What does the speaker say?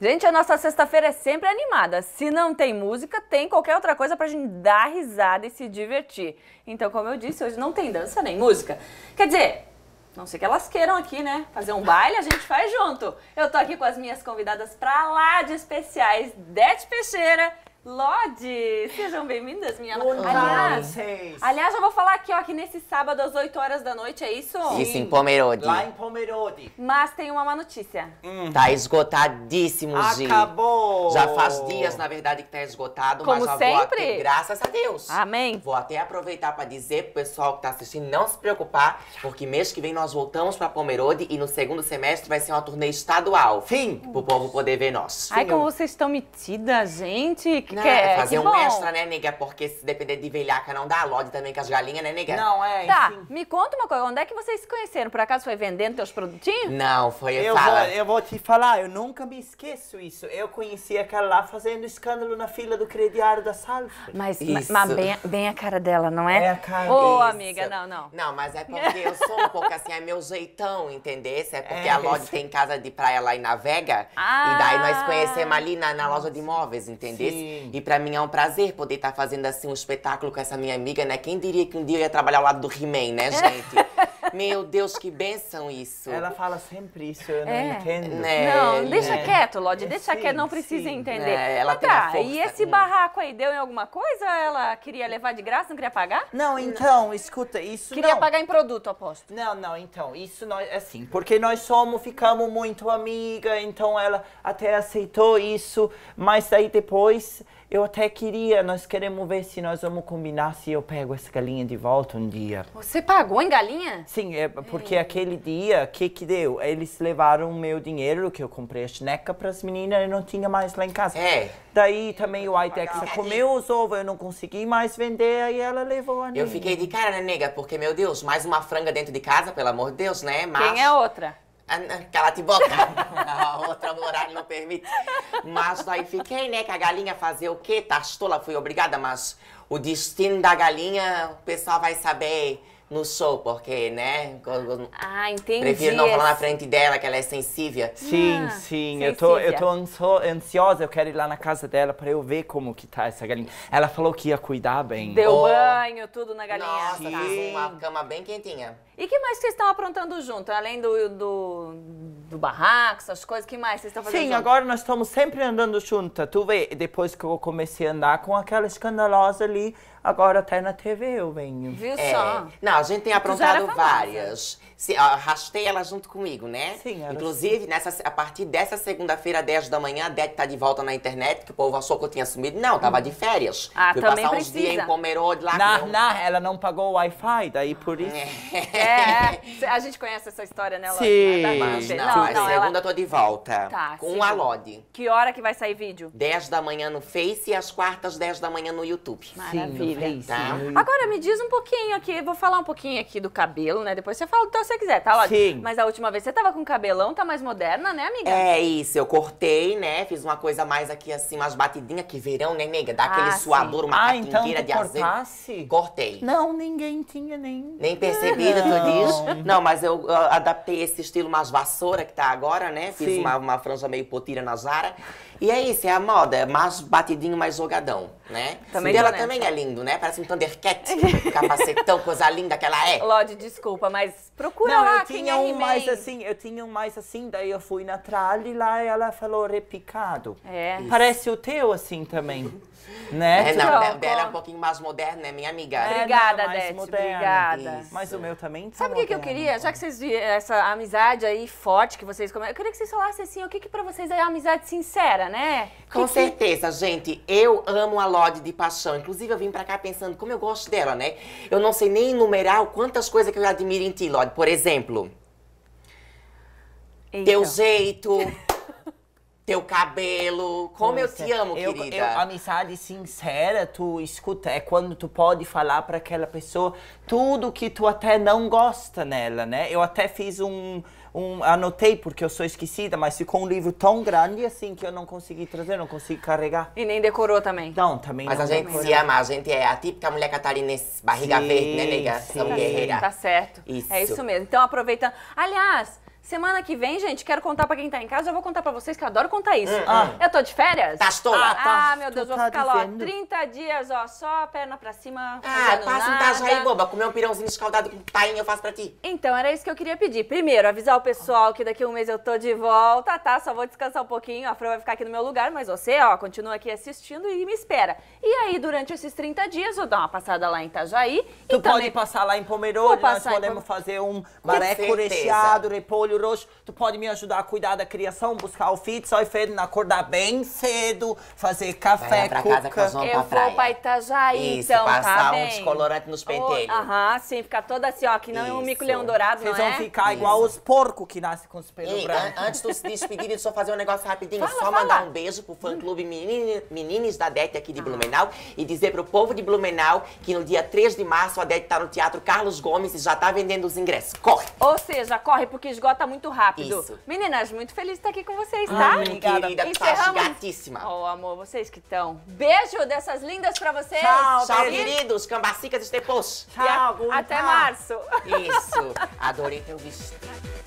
Gente, a nossa sexta-feira é sempre animada. Se não tem música, tem qualquer outra coisa pra gente dar risada e se divertir. Então, como eu disse, hoje não tem dança nem música. Quer dizer, não sei que elas queiram aqui, né? Fazer um baile, a gente faz junto. Eu tô aqui com as minhas convidadas pra lá de especiais, Dete Peixeira Lodi, sejam bem-vindas, minha Olá, aliás, vocês. aliás, eu vou falar aqui, ó, que nesse sábado às 8 horas da noite, é isso? Isso, em Pomerode. Lá em Pomerode. Mas tem uma má notícia. Hum. Tá esgotadíssimo, Gi. Acabou. Já faz dias, na verdade, que tá esgotado, Como mas já sempre. vou até, graças a Deus. Amém. Vou até aproveitar para dizer pro pessoal que tá assistindo não se preocupar, porque mês que vem nós voltamos para Pomerode e no segundo semestre vai ser uma turnê estadual. Fim. Pro povo poder ver nós. Ai, Sim. como vocês estão metidas, gente que não, né? quer. É fazer que um bom. extra, né, nega? Porque se depender de velhaca não dá lode também com as galinhas, né, nega? Não, é, Tá, enfim. me conta uma coisa. Onde é que vocês se conheceram? Por acaso foi vendendo teus produtinhos? Não, foi... Eu, fala. Vou, eu vou te falar, eu nunca me esqueço isso. Eu conheci aquela lá fazendo escândalo na fila do crediário da Salve. Mas, isso. mas bem, bem, a cara dela, não é? É a cara Ô, oh, amiga, não, não. Não, mas é porque eu sou um pouco assim, é meu jeitão, entendesse? É porque é, a Lodi tem casa de praia lá em Navega. Ah. E daí nós ah. conhecemos ali na, na loja de imóveis, entendeu? Sim. E para mim é um prazer poder estar tá fazendo assim um espetáculo com essa minha amiga, né? Quem diria que um dia eu ia trabalhar ao lado do He-Man, né, gente? Meu Deus, que benção isso. Ela fala sempre isso, eu não é. entendo. Né? Não, deixa né? quieto, Lodi, deixa sim, quieto, não precisa sim. entender. Né? Ela tá, e esse barraco aí deu em alguma coisa? Ela queria levar de graça, não queria pagar? Não, então, não. escuta, isso Queria não. pagar em produto, aposto. Não, não, então, isso nós, é assim, porque nós somos, ficamos muito amiga, então ela até aceitou isso, mas daí depois eu até queria, nós queremos ver se nós vamos combinar se eu pego essa galinha de volta um dia. Você pagou em galinha? Sim, é porque Ei. aquele dia, o que que deu? Eles levaram o meu dinheiro, que eu comprei a chineca para as meninas e não tinha mais lá em casa. É. Daí também o Idexa comeu os ovos, eu não consegui mais vender, aí ela levou a nega. Eu fiquei de cara, né, nega? Porque, meu Deus, mais uma franga dentro de casa, pelo amor de Deus, né? Mas... Quem é outra? Cala te boca! A outra morada não permite. Mas daí fiquei, né? Que a galinha fazer o quê? Tastola, fui obrigada, mas o destino da galinha, o pessoal vai saber no show, porque, né? Ah, entendi. Prefiro não falar na frente dela, que ela é sensível. Ah, sim, sim. Sensível. Eu tô, eu tô ansiosa, eu quero ir lá na casa dela pra eu ver como que tá essa galinha. Ela falou que ia cuidar bem. Deu oh. banho, tudo na galinha. Nossa, tá sim. uma cama bem quentinha. E que mais vocês estão aprontando junto, além do, do do barraco, essas coisas. que mais vocês estão fazendo? Sim, junto? agora nós estamos sempre andando juntas. Tu vê, depois que eu comecei a andar com aquela escandalosa ali, agora até na TV eu venho. Viu é. só? Não, a gente tem aprontado várias se, arrastei ela junto comigo, né? Sim, era Inclusive, sim. Nessa, a partir dessa segunda-feira, 10 da manhã, a Dete tá de volta na internet, que o povo achou que eu tinha sumido. Não, tava de férias. Ah, Fui também passar uns dias em Pomerode lá. Na, na, ela não pagou o Wi-Fi, daí por é. isso. É, é, a gente conhece essa história, né, Lodi? Sim. É Mas, não, não, é não, segunda ela... eu tô de volta. Tá, com sim. a Lodi. Que hora que vai sair vídeo? 10 da manhã no Face e às quartas, 10 da manhã no YouTube. Maravilha. Sim, no tá? Agora, me diz um pouquinho aqui, vou falar um pouquinho aqui do cabelo, né? Depois você fala do você quiser, tá? ótimo. Sim. Mas a última vez você tava com cabelão, tá mais moderna, né, amiga? É isso, eu cortei, né? Fiz uma coisa mais aqui assim, umas batidinhas que verão, né, nega? Dá ah, aquele suador, uma ah, então de azeite. Cortei. Não, ninguém tinha nem. Nem percebido, tu diz? Não, mas eu, eu adaptei esse estilo mais vassoura que tá agora, né? Fiz uma, uma franja meio potira na Zara. E é isso, é a moda, é mais batidinho, mais jogadão, né? Também dela também é lindo, né? Parece um Thundercat, um capacetão, coisa linda que ela é. Lodi, desculpa, mas procura procura não, lá eu tinha quem é um mais assim, eu tinha um mais assim, daí eu fui na tralha e lá ela falou repicado. É. Isso. Parece o teu assim também, né? É, não, dela é um pouquinho mais moderno, né, minha amiga? É, obrigada, não, Dete, obrigada. Isso. Mas o meu também tá Sabe o que, que eu queria? Né? Já que vocês viram essa amizade aí forte que vocês começam, eu queria que vocês falassem assim, o que que pra vocês é amizade sincera, né? Com que certeza, que... gente. Eu amo a Lodi de paixão. Inclusive, eu vim pra cá pensando como eu gosto dela, né? Eu não sei nem enumerar quantas coisas que eu admiro em ti, Lodi. Por exemplo, Eita. teu jeito teu cabelo. Como Nossa, eu te amo, eu, querida. Eu, amizade sincera, tu escuta, é quando tu pode falar para aquela pessoa tudo que tu até não gosta nela, né? Eu até fiz um, um, anotei porque eu sou esquecida, mas ficou um livro tão grande assim que eu não consegui trazer, não consegui carregar. E nem decorou também. Não, também mas não. Mas a gente se ama, a gente é a típica mulher catarinense, barriga sim, verde, né, nega? Sim. São guerreira. Tá certo. É isso. É isso mesmo. Então aproveitando. Aliás, Semana que vem, gente, quero contar pra quem tá em casa, eu vou contar pra vocês que eu adoro contar isso. Ah, eu tô de férias? Pastora. Ah, tá. ah meu Deus, tu vou tá ficar lá, 30 dias, ó, só perna pra cima. Ah, passa um tajo aí, boba, comer um pirãozinho escaldado com tainha, eu faço pra ti. Então, era isso que eu queria pedir. Primeiro, avisar o pessoal que daqui a um mês eu tô de volta, tá? Só vou descansar um pouquinho, a Fran vai ficar aqui no meu lugar, mas você, ó, continua aqui assistindo e me espera. E aí, durante esses 30 dias, eu dou uma passada lá em Itajaí. Tu pode também... passar lá em Pomerode, nós podemos em... fazer um maré recheado, repolho euros. Tu pode me ajudar a cuidar da criação, buscar o fit, só e Ferdinand, acordar bem cedo, fazer café, Vai a pra casa Eu pra vou pra Itajaí, Isso, então, tá passar tá um bem. descolorante nos penteiros. Oh, aham, sim, ficar toda assim, ó, que não é um mico-leão dourado, Vocês não vão é? ficar igual os porcos que nascem com os pelos an- brancos. antes de se despedir, deixa eu fazer um negócio rapidinho. Fala, só fala. mandar um beijo pro fã-clube Menini- da DET aqui de Blumenau e dizer pro povo de Blumenau que no dia 3 de março a DET tá no Teatro Carlos Gomes e já tá vendendo os ingressos. Corre! Ou seja, corre porque esgota muito rápido. Isso. Meninas, muito feliz de estar aqui com vocês, tá? Ai, Obrigada, querida. Encerramos. Gatíssima. Oh, amor, vocês que estão. Beijo dessas lindas pra vocês. Tchau, tá tchau queridos. Cambacicas e estepos. Tchau. A... Até março. Isso. Adorei teu vestido.